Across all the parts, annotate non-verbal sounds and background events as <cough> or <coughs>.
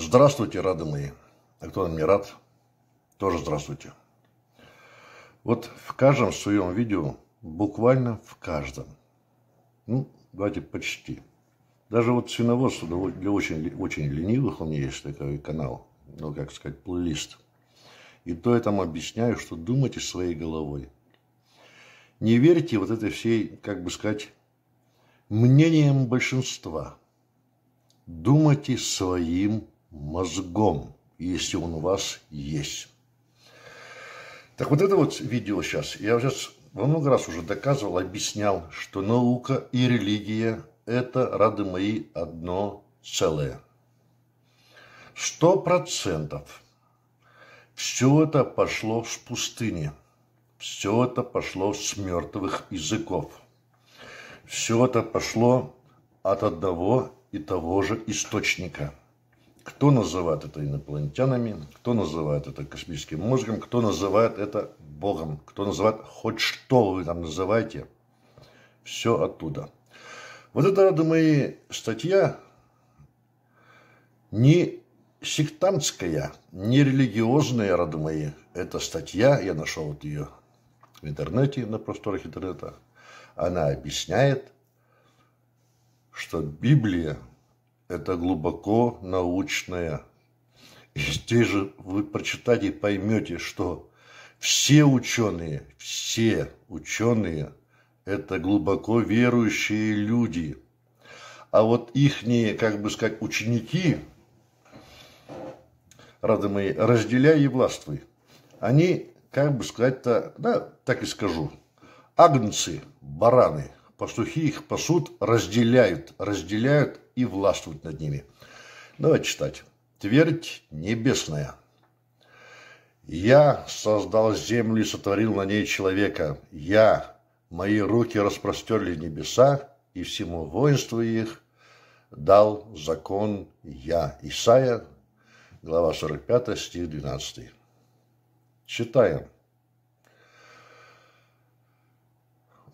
Здравствуйте, рады мои. А кто нам не рад, тоже здравствуйте. Вот в каждом своем видео, буквально в каждом, ну, давайте почти, даже вот свиноводство для очень, очень ленивых, у меня есть такой канал, ну, как сказать, плейлист. И то я там объясняю, что думайте своей головой. Не верьте вот этой всей, как бы сказать, мнением большинства. Думайте своим мозгом, если он у вас есть. Так вот это вот видео сейчас, я уже во много раз уже доказывал, объяснял, что наука и религия – это, рады мои, одно целое. Сто процентов. Все это пошло с пустыни. Все это пошло с мертвых языков. Все это пошло от одного и того же источника – кто называет это инопланетянами, кто называет это космическим мозгом, кто называет это Богом, кто называет хоть что вы там называете, все оттуда. Вот это, рады мои, статья не сектантская, не религиозная, рады мои. Это статья, я нашел вот ее в интернете, на просторах интернета. Она объясняет, что Библия это глубоко научное. И здесь же вы прочитаете и поймете, что все ученые, все ученые – это глубоко верующие люди. А вот ихние, как бы сказать, ученики, рады мои, разделяй и властвуй, они, как бы сказать-то, да, так и скажу, агнцы, бараны, пастухи их пасут, разделяют, разделяют и властвовать над ними. Давайте читать. Твердь небесная. Я создал землю и сотворил на ней человека. Я, мои руки распростерли небеса, и всему воинству их дал закон я. Исайя, глава 45, стих 12. Читаем.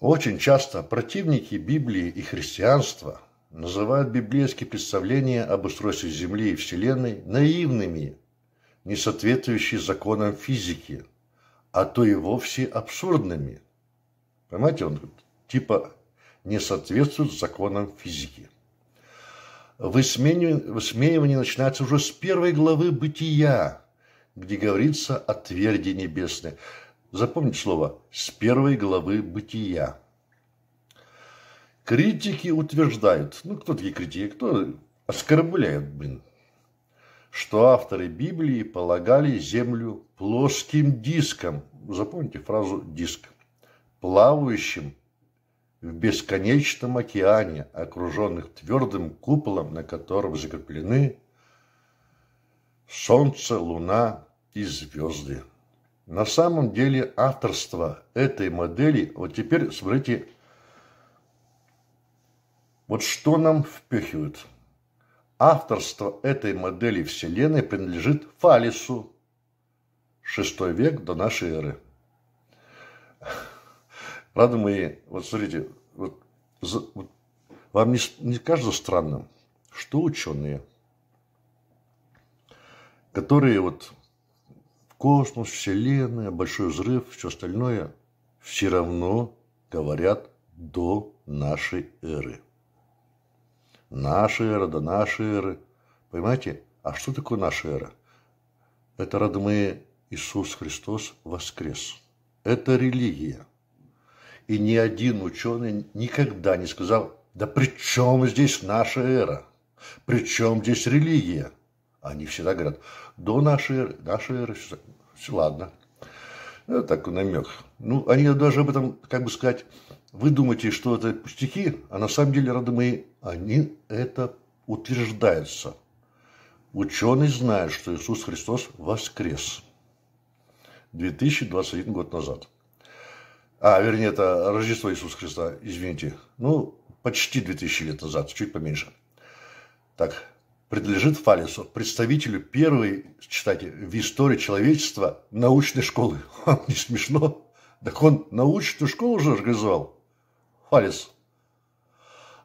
Очень часто противники Библии и христианства называют библейские представления об устройстве Земли и Вселенной наивными, не соответствующие законам физики, а то и вовсе абсурдными. Понимаете, он типа не соответствует законам физики. Высмеивание начинается уже с первой главы «Бытия», где говорится о тверди небесной. Запомните слово «с первой главы «Бытия». Критики утверждают, ну кто такие критики, кто оскорбляет, блин, что авторы Библии полагали землю плоским диском, запомните фразу «диск», плавающим в бесконечном океане, окруженных твердым куполом, на котором закреплены солнце, луна и звезды. На самом деле авторство этой модели, вот теперь смотрите, вот что нам впихивают? Авторство этой модели Вселенной принадлежит Фалису. Шестой век до нашей эры. Рады мы, вот смотрите, вот, за, вот, вам не, не кажется странным, что ученые, которые вот космос, Вселенная, Большой взрыв, все остальное, все равно говорят до нашей эры. Наша эра, да наши эры. Понимаете? А что такое наша эра? Это родные Иисус Христос воскрес. Это религия. И ни один ученый никогда не сказал, да при чем здесь наша эра? При чем здесь религия? Они всегда говорят, до нашей эры, нашей эры, ладно. это ну, так намек. Ну, они даже об этом, как бы сказать, вы думаете, что это пустяки, а на самом деле, рады мои, они это утверждаются. Ученые знают, что Иисус Христос воскрес 2021 год назад. А, вернее, это Рождество Иисуса Христа, извините. Ну, почти 2000 лет назад, чуть поменьше. Так, принадлежит Фалису, представителю первой, читайте, в истории человечества научной школы. Вам <laughs> не смешно? Так он научную школу уже организовал палец,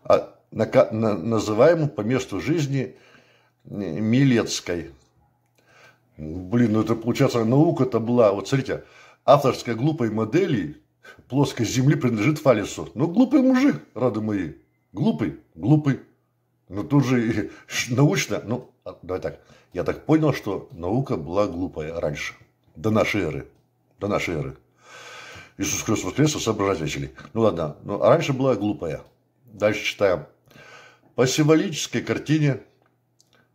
а, называемому по месту жизни э, Милецкой. Блин, ну это получается наука-то была, вот смотрите, авторская глупой модели плоской земли принадлежит Фалису. Ну, глупый мужик, рады мои. Глупый, глупый. Но тут же <laughs> научно, ну, а, давай так, я так понял, что наука была глупая раньше, до нашей эры, до нашей эры. Иисус Христос воскрес, а начали. Ну ладно, ну, а раньше была глупая. Дальше читаем. По символической картине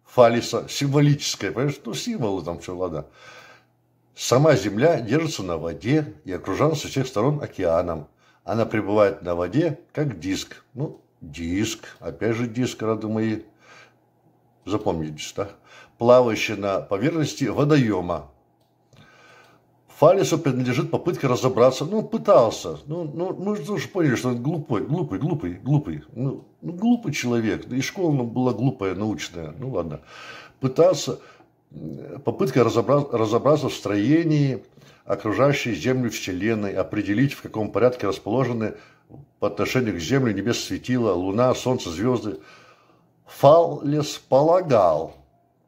Фалиса, символическая, понимаешь, ну символы там все, ладно. Сама Земля держится на воде и окружена со всех сторон океаном. Она пребывает на воде, как диск. Ну, диск, опять же диск, рады мои. Запомните, да? Плавающая на поверхности водоема, Фалису принадлежит попытка разобраться. Ну, пытался. Ну, ну, мы же тоже поняли, что он глупой, глупый, глупый, глупый. Ну, ну глупый человек. И школа была глупая, научная. Ну, ладно. Пытался. Попытка разобра... разобраться в строении окружающей Землю Вселенной, определить, в каком порядке расположены по отношению к Земле небес светила, Луна, Солнце, звезды. Фалес полагал.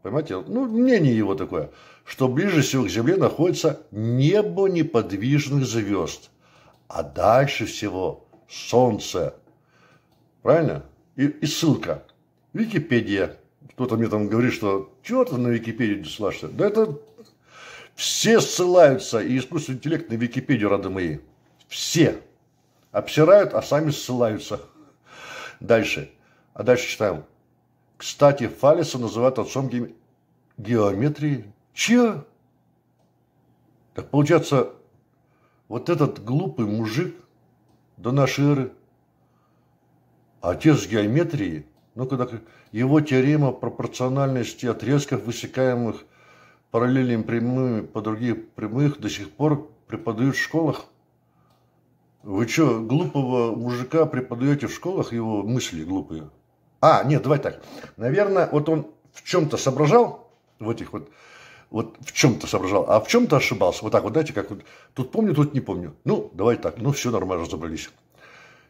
Понимаете? Ну, мнение его такое – что ближе всего к Земле находится небо неподвижных звезд, а дальше всего Солнце. Правильно? И, и ссылка. Википедия. Кто-то мне там говорит, что черт, на Википедию не ссылаешься? Да это все ссылаются, и искусственный интеллект на Википедию, рады мои. Все. Обсирают, а сами ссылаются. Дальше. А дальше читаем. Кстати, Фалиса называют отцом геометрии Че? Так получается, вот этот глупый мужик до нашей эры, отец геометрии, ну когда его теорема пропорциональности отрезков, высекаемых параллельными прямыми по других прямых, до сих пор преподают в школах. Вы что, глупого мужика преподаете в школах, его мысли глупые? А, нет, давай так. Наверное, вот он в чем-то соображал в этих вот вот в чем-то соображал, а в чем-то ошибался. Вот так вот, знаете, как вот, тут помню, тут не помню. Ну, давай так, ну, все нормально, разобрались.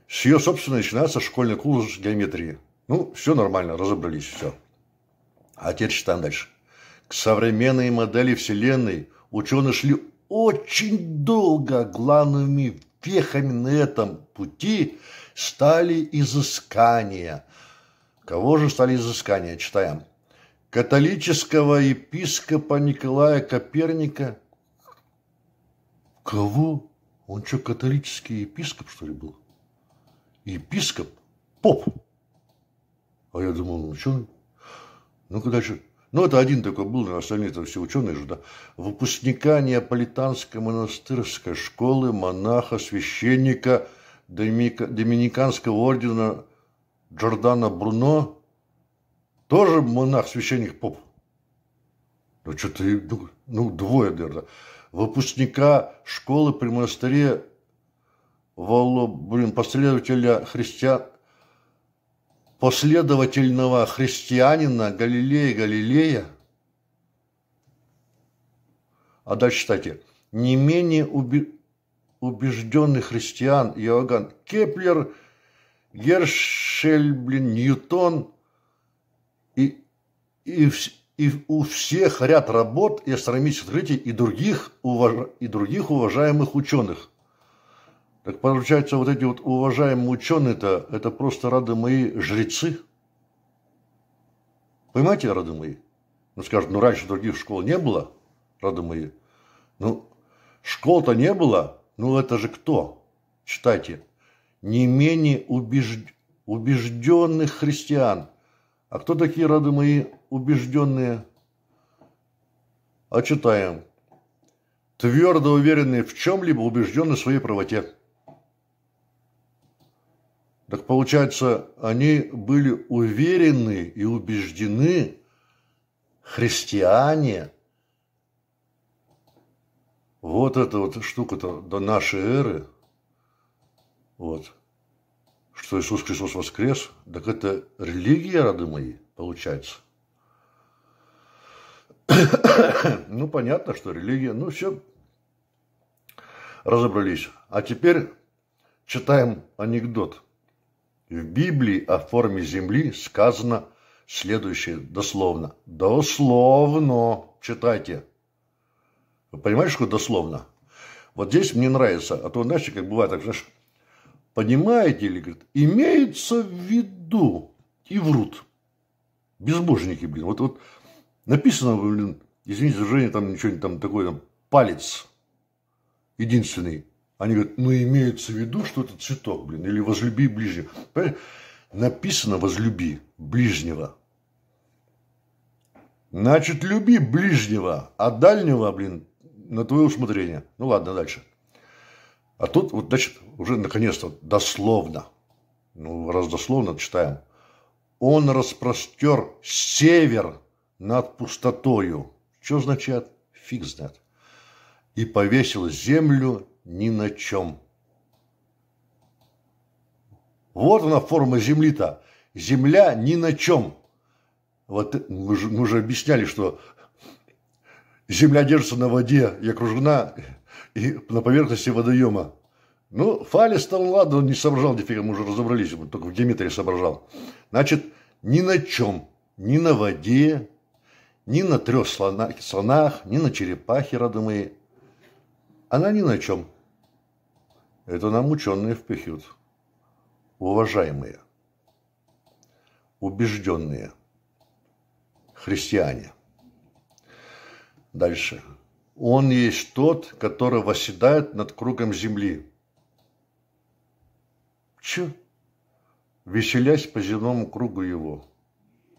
С ее, собственно, начинается школьный курс геометрии. Ну, все нормально, разобрались, все. А теперь читаем дальше. К современной модели Вселенной ученые шли очень долго. Главными вехами на этом пути стали изыскания. Кого же стали изыскания? Читаем католического епископа Николая Коперника. Кого? Он что, католический епископ, что ли, был? Епископ? Поп? А я думал, ну ученый. Ну-ка дальше. Ну, это один такой был, на остальные это все ученые же, да. Выпускника Неаполитанской монастырской школы монаха, священника Доминика, Доминиканского ордена Джордана Бруно тоже монах, священник, поп. Ну, что ты, ну, ну, двое, наверное. Выпускника школы при монастыре Воло, блин, последователя христиан, последовательного христианина Галилея Галилея. А дальше читайте. Не менее уби... убежденный христиан Иоганн Кеплер, Гершель, блин, Ньютон – и, и, и у всех ряд работ и астрономических открытий и других, уваж, и других уважаемых ученых. Так получается, вот эти вот уважаемые ученые-то, это просто, рады мои, жрецы. Понимаете, рады мои? Ну, скажут, ну, раньше других школ не было, рады мои. Ну, школ-то не было, ну, это же кто? Читайте. Не менее убежд... убежденных христиан – а кто такие, рады мои, убежденные? А Твердо уверенные в чем-либо, убежденные в своей правоте. Так получается, они были уверены и убеждены, христиане, вот эта вот штука-то до нашей эры, вот, что Иисус Христос воскрес, так это религия, рады мои, получается. <coughs> ну, понятно, что религия, ну, все, разобрались. А теперь читаем анекдот. В Библии о форме земли сказано следующее дословно. Дословно. Читайте. Вы понимаете, что дословно? Вот здесь мне нравится. А то, знаете, как бывает, так, знаешь, Понимаете ли, говорит, имеется в виду. И врут. Безбожники, блин. Вот, вот написано, блин, извините за Женя, там ничего не там такое, там палец единственный. Они говорят, ну имеется в виду, что это цветок, блин, или возлюби ближнего. Понимаете? Написано возлюби ближнего. Значит, люби ближнего, а дальнего, блин, на твое усмотрение. Ну ладно, дальше. А тут, вот, значит, уже наконец-то дословно, ну, раз дословно читаем. Он распростер север над пустотою. Что означает? Фиг знает. И повесил землю ни на чем. Вот она форма земли-то. Земля ни на чем. Вот мы же, мы же объясняли, что земля держится на воде и окружена и на поверхности водоема. Ну, Фалис там, ладно, он не соображал нифига, мы уже разобрались, он только в геометрии соображал. Значит, ни на чем, ни на воде, ни на трех слонах, слонах ни на черепахе, родные. Она ни на чем. Это нам ученые впихют. Уважаемые, убежденные христиане. Дальше. Он есть тот, который восседает над кругом земли. Че? Веселясь по земному кругу его.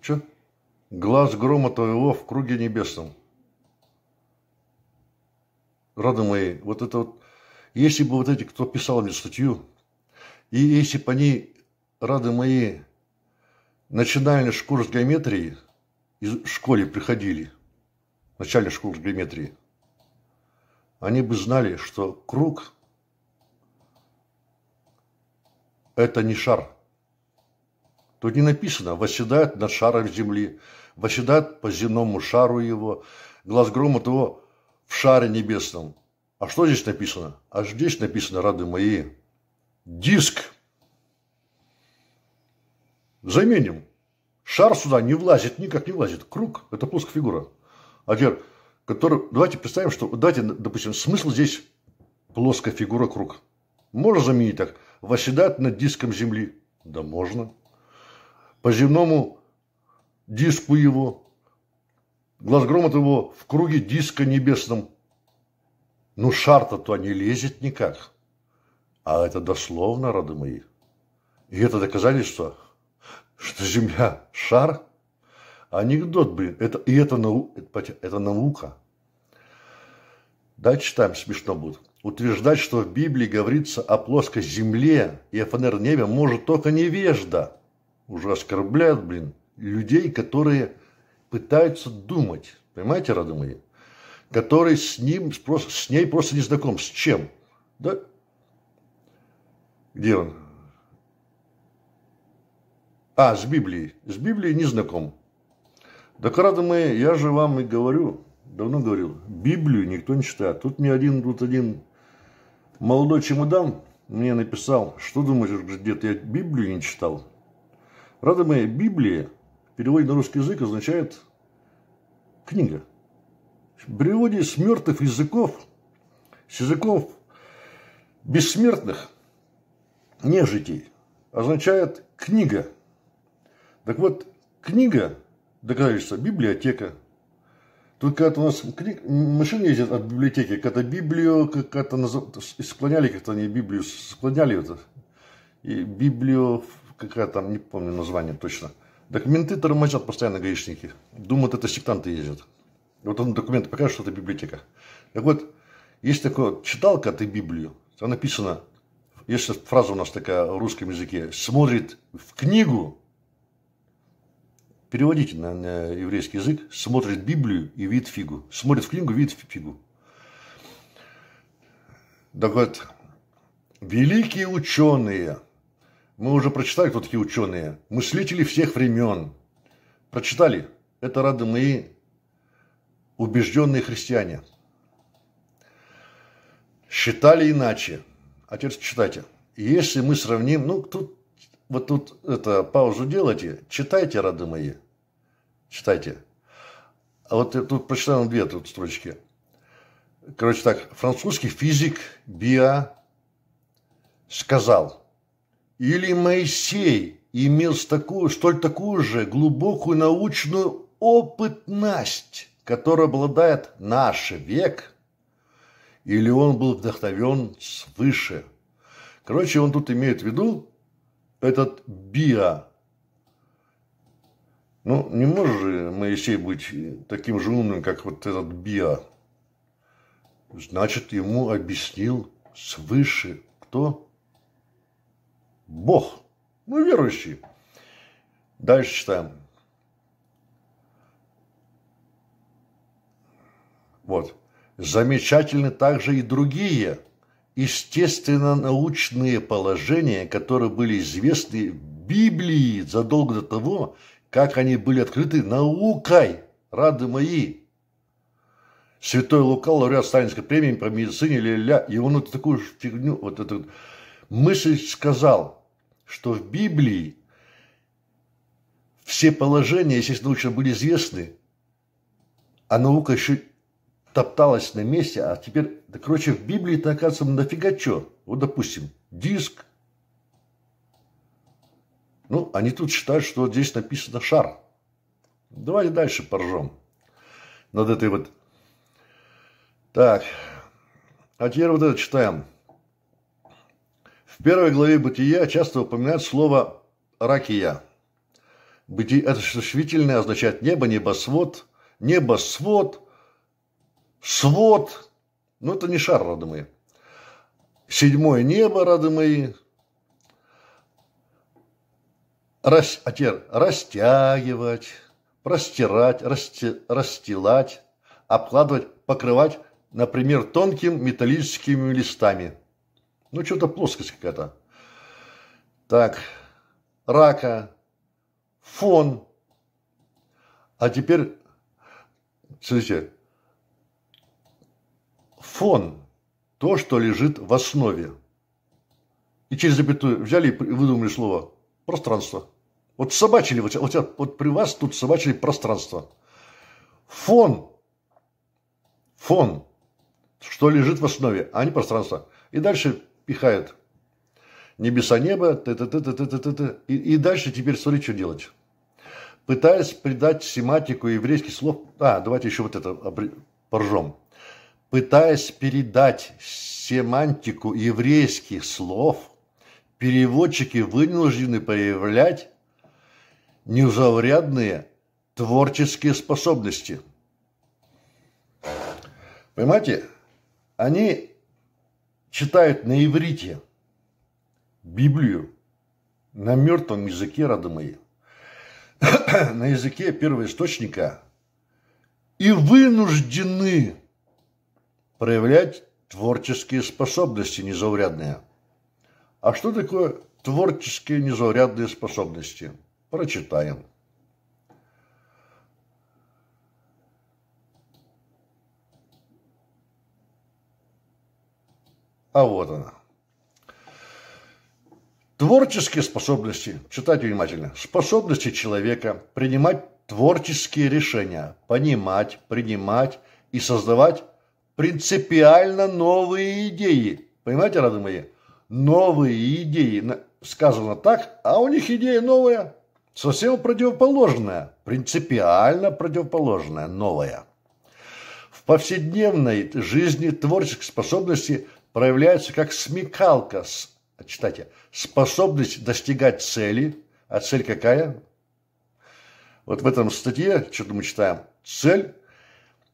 Че? Глаз грома твоего в круге небесном. Рады мои, вот это вот, если бы вот эти, кто писал мне статью, и если бы они, рады мои, начинали наш курс геометрии, из школе приходили, в начале школы геометрии – они бы знали, что круг – это не шар. Тут не написано «восседает над шаром земли», «восседает по земному шару его», «глаз грома того в шаре небесном». А что здесь написано? А здесь написано, рады мои, диск. Заменим. Шар сюда не влазит, никак не влазит. Круг – это плоская фигура. А теперь который... Давайте представим, что... Давайте, допустим, смысл здесь плоская фигура круг. Можно заменить так. Восседать над диском Земли. Да можно. По земному диску его. Глаз громот его в круге диска небесном. Ну, шар-то то не лезет никак. А это дословно, роды мои. И это доказательство, что Земля – шар – Анекдот, блин. Это, и это, нау, это, это наука. Дальше там смешно будет. Утверждать, что в Библии говорится о плоской земле и о фанер небе может только невежда. Уже оскорбляют, блин, людей, которые пытаются думать. Понимаете, родные? мои? Который с, ним, с ней просто не знаком. С чем? Да? Где он? А, с Библией. С Библией не знаком. Да, рады родные, я же вам и говорю, давно говорил, Библию никто не читает. Тут мне один, тут один молодой чемодан мне написал, что думаешь, дед, я Библию не читал. Рады Родные, Библия, перевод на русский язык, означает книга. В переводе с мертвых языков, с языков бессмертных, нежитей, означает книга. Так вот, книга договоришься, библиотека. Только когда у нас книг, машина ездит от библиотеки, когда библию, как-то наз... склоняли как-то они библию, склоняли это. И библию, какая там, не помню название точно. Документы менты тормозят постоянно гаишники. Думают, это сектанты ездят. Вот он документы покажет, что это библиотека. Так вот, есть такое, читалка ты Библию, там написано, есть фраза у нас такая в русском языке, смотрит в книгу, переводите на, на еврейский язык, смотрит Библию и видит фигу. Смотрит в книгу, видит фигу. Так вот, великие ученые, мы уже прочитали, кто такие ученые, мыслители всех времен, прочитали, это рады мы убежденные христиане. Считали иначе. А теперь читайте. Если мы сравним, ну, тут вот тут это, паузу делайте, читайте, рады мои, читайте. А вот я тут прочитал две тут строчки. Короче так, французский физик Биа сказал, или Моисей имел такую, столь такую же глубокую научную опытность, которая обладает наш век, или он был вдохновен свыше. Короче, он тут имеет в виду, этот Биа, Ну, не может же Моисей быть таким же умным, как вот этот Биа, Значит, ему объяснил свыше кто? Бог. Ну, верующий. Дальше читаем. Вот. Замечательны также и другие – естественно-научные положения, которые были известны в Библии задолго до того, как они были открыты наукой, рады мои. Святой Лука, лауреат Сталинской премии по медицине, ля-ля, и он вот такую фигню, вот эту мысль сказал, что в Библии все положения, естественно, научно были известны, а наука еще топталась на месте, а теперь, да, короче, в Библии-то, оказывается, нафига чё? Вот, допустим, диск. Ну, они тут считают, что здесь написано шар. Давайте дальше поржем. Над этой вот... Так. А теперь вот это читаем. В первой главе Бытия часто упоминают слово «ракия». Бытие, это швительное означает небо, небосвод. Небосвод – свод, ну это не шар, рады мои, седьмое небо, рады мои, рас, а теперь растягивать, простирать, расти, расстилать, обкладывать, покрывать, например, тонким металлическими листами. Ну, что-то плоскость какая-то. Так, рака, фон. А теперь, смотрите, фон, то, что лежит в основе. И через запятую взяли и выдумали слово пространство. Вот собачили, вот, вот, вот при вас тут собачили пространство. Фон, фон, что лежит в основе, а не пространство. И дальше пихает небеса небо т -т -т -т -т -т -т -т. И, и дальше теперь смотри, что делать. Пытаясь придать семантику еврейских слов, а, давайте еще вот это поржем пытаясь передать семантику еврейских слов, переводчики вынуждены проявлять незаурядные творческие способности. Понимаете, они читают на иврите Библию на мертвом языке, родные, <coughs> на языке первоисточника, и вынуждены проявлять творческие способности незаурядные. А что такое творческие незаурядные способности? Прочитаем. А вот она. Творческие способности, читайте внимательно, способности человека принимать творческие решения, понимать, принимать и создавать принципиально новые идеи. Понимаете, родные мои? Новые идеи. Сказано так, а у них идея новая. Совсем противоположная. Принципиально противоположная, новая. В повседневной жизни творческие способности проявляются как смекалка, читайте, способность достигать цели. А цель какая? Вот в этом статье, что-то мы читаем, цель –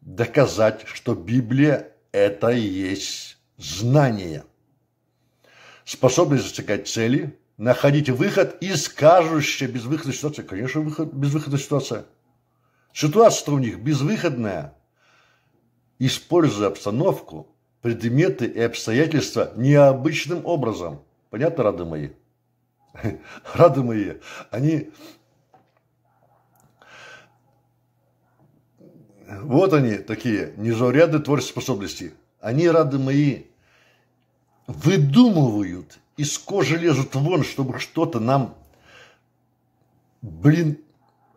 доказать, что Библия – это и есть знание. Способность достигать цели, находить выход из кажущей безвыходной ситуации. Конечно, выход, безвыходная ситуация. Ситуация у них безвыходная. Используя обстановку, предметы и обстоятельства необычным образом. Понятно, рады мои? <laughs> Рады мои, они Вот они такие, незаурядные творческие способности. Они, рады мои, выдумывают, из кожи лезут вон, чтобы что-то нам, блин,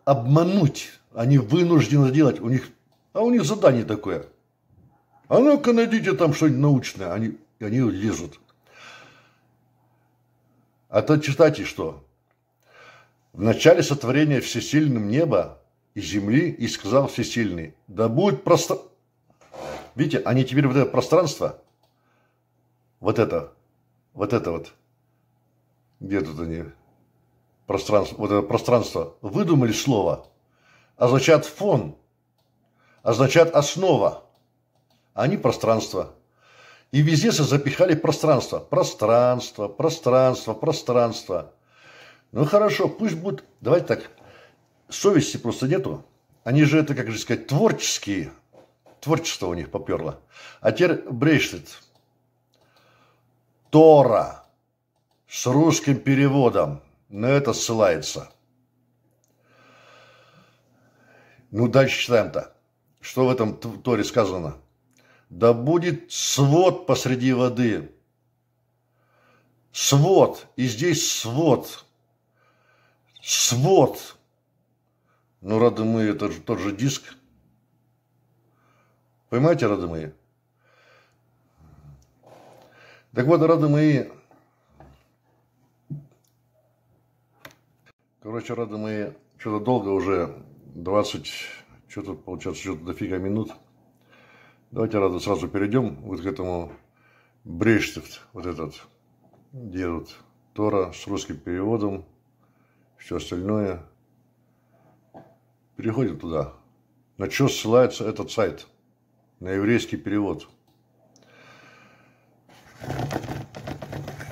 обмануть. Они вынуждены делать. У них, а у них задание такое. А ну-ка найдите там что-нибудь научное. Они, они лезут. А то читайте что? В начале сотворения всесильным неба из земли и сказал всесильный, да будет просто... Видите, они теперь вот это пространство, вот это, вот это вот, где тут они, пространство, вот это пространство, выдумали слово, означает фон, означает основа, а не пространство. И везде се запихали пространство. Пространство, пространство, пространство. Ну хорошо, пусть будет, давайте так, совести просто нету. Они же это, как же сказать, творческие. Творчество у них поперло. А теперь Брейшлит. Тора с русским переводом. На это ссылается. Ну, дальше читаем-то. Что в этом Торе сказано? Да будет свод посреди воды. Свод. И здесь свод. Свод ну рады мы, это же тот же диск. Понимаете, мы. Так вот, рады мы. короче, рады мы. что-то долго уже, 20, что-то получается, что-то дофига минут. Давайте, рады, сразу перейдем вот к этому Брештифт, вот этот, где вот Тора с русским переводом, все остальное – переходим туда. На что ссылается этот сайт? На еврейский перевод.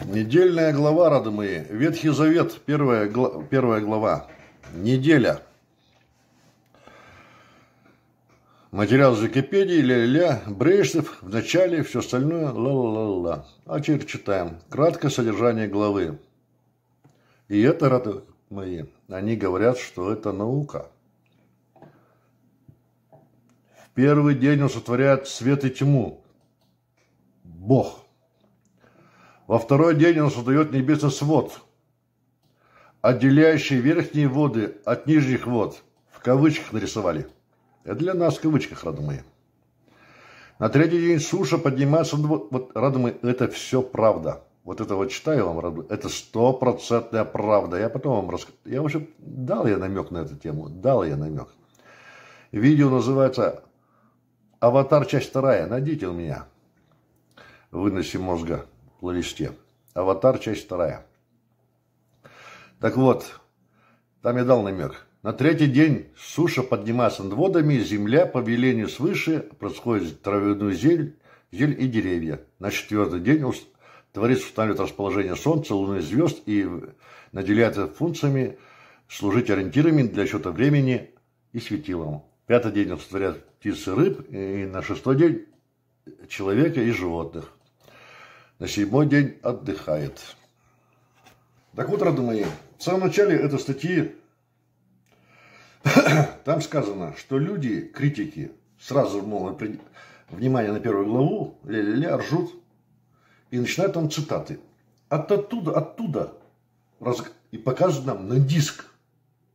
Недельная глава, рады мои. Ветхий Завет, первая, гла... первая глава. Неделя. Материал из Википедии, ля-ля-ля, Брежнев, в начале, все остальное, ла-ла-ла-ла. А теперь читаем. Краткое содержание главы. И это, рады мои, они говорят, что это наука первый день он сотворяет свет и тьму. Бог. Во второй день он создает небесный свод, отделяющий верхние воды от нижних вод. В кавычках нарисовали. Это для нас в кавычках, родные. На третий день суша поднимается... Вот, родные, это все правда. Вот это вот читаю вам, родные. Это стопроцентная правда. Я потом вам расскажу. Я вообще дал я намек на эту тему. Дал я намек. Видео называется Аватар, часть вторая. Найдите у меня. Выноси мозга в листе. Аватар, часть вторая. Так вот, там я дал намек. На третий день суша поднимается над водами, земля по велению свыше происходит травяную зель, зель и деревья. На четвертый день Творец устанавливает расположение солнца, луны, звезд и наделяет функциями служить ориентирами для счета времени и светилом. Пятый день он сотворяет птиц и рыб, и на шестой день человека и животных. На седьмой день отдыхает. Так вот, родные мои, в самом начале этой статьи <coughs> там сказано, что люди, критики, сразу, мол, внимание на первую главу, ля-ля-ля, ржут, и начинают там цитаты. От оттуда, оттуда, раз, и показывают нам на диск,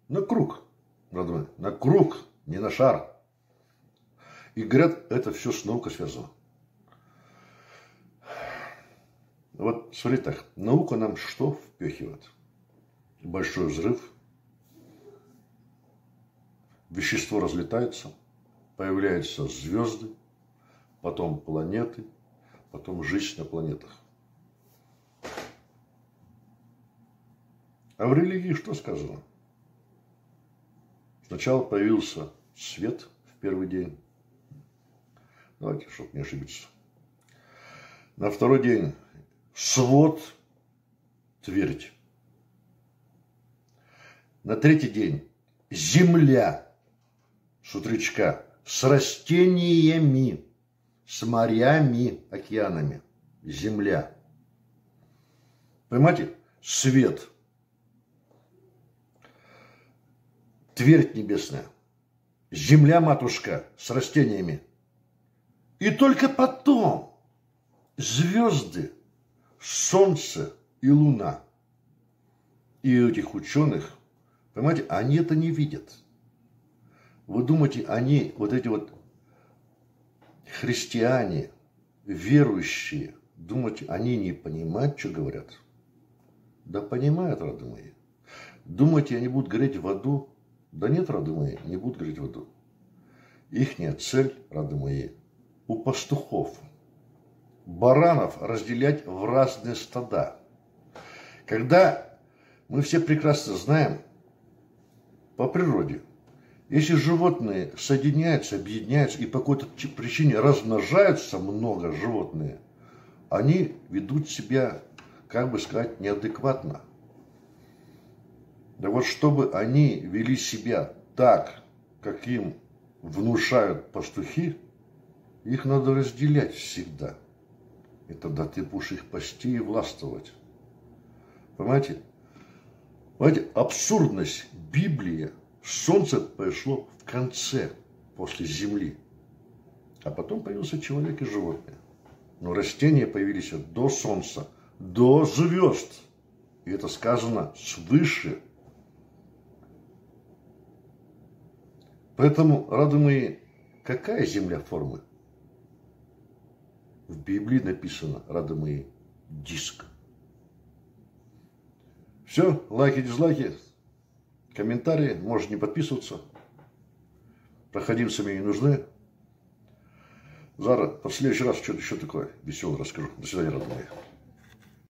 на круг, родной, на круг, не на шар. И говорят, это все с наукой связано. Вот смотри так, наука нам что впехивает? Большой взрыв, вещество разлетается, появляются звезды, потом планеты, потом жизнь на планетах. А в религии что сказано? Сначала появился свет в первый день, Давайте, чтобы не ошибиться. На второй день свод Твердь. На третий день земля с утречка с растениями, с морями, океанами. Земля. Понимаете? Свет. Твердь небесная. Земля-матушка с растениями, и только потом звезды, солнце и луна. И этих ученых, понимаете, они это не видят. Вы думаете, они, вот эти вот христиане, верующие, думаете, они не понимают, что говорят? Да понимают, рады мои. Думаете, они будут гореть в аду? Да нет, рады мои, не будут гореть в аду. Ихняя цель, рады мои, у пастухов. Баранов разделять в разные стада. Когда мы все прекрасно знаем по природе, если животные соединяются, объединяются и по какой-то причине размножаются много животные, они ведут себя, как бы сказать, неадекватно. Да вот чтобы они вели себя так, как им внушают пастухи, их надо разделять всегда. И тогда ты будешь их пасти и властвовать. Понимаете? Понимаете, абсурдность Библии. Солнце пришло в конце, после земли. А потом появился человек и животное. Но растения появились до солнца, до звезд. И это сказано свыше. Поэтому, радуемые, какая земля формы? В Библии написано, рады мои, диск. Все, лайки, дизлайки, комментарии, можете не подписываться. Проходимцами не нужны. Зара, в следующий раз что-то еще такое веселое расскажу. До свидания, родные.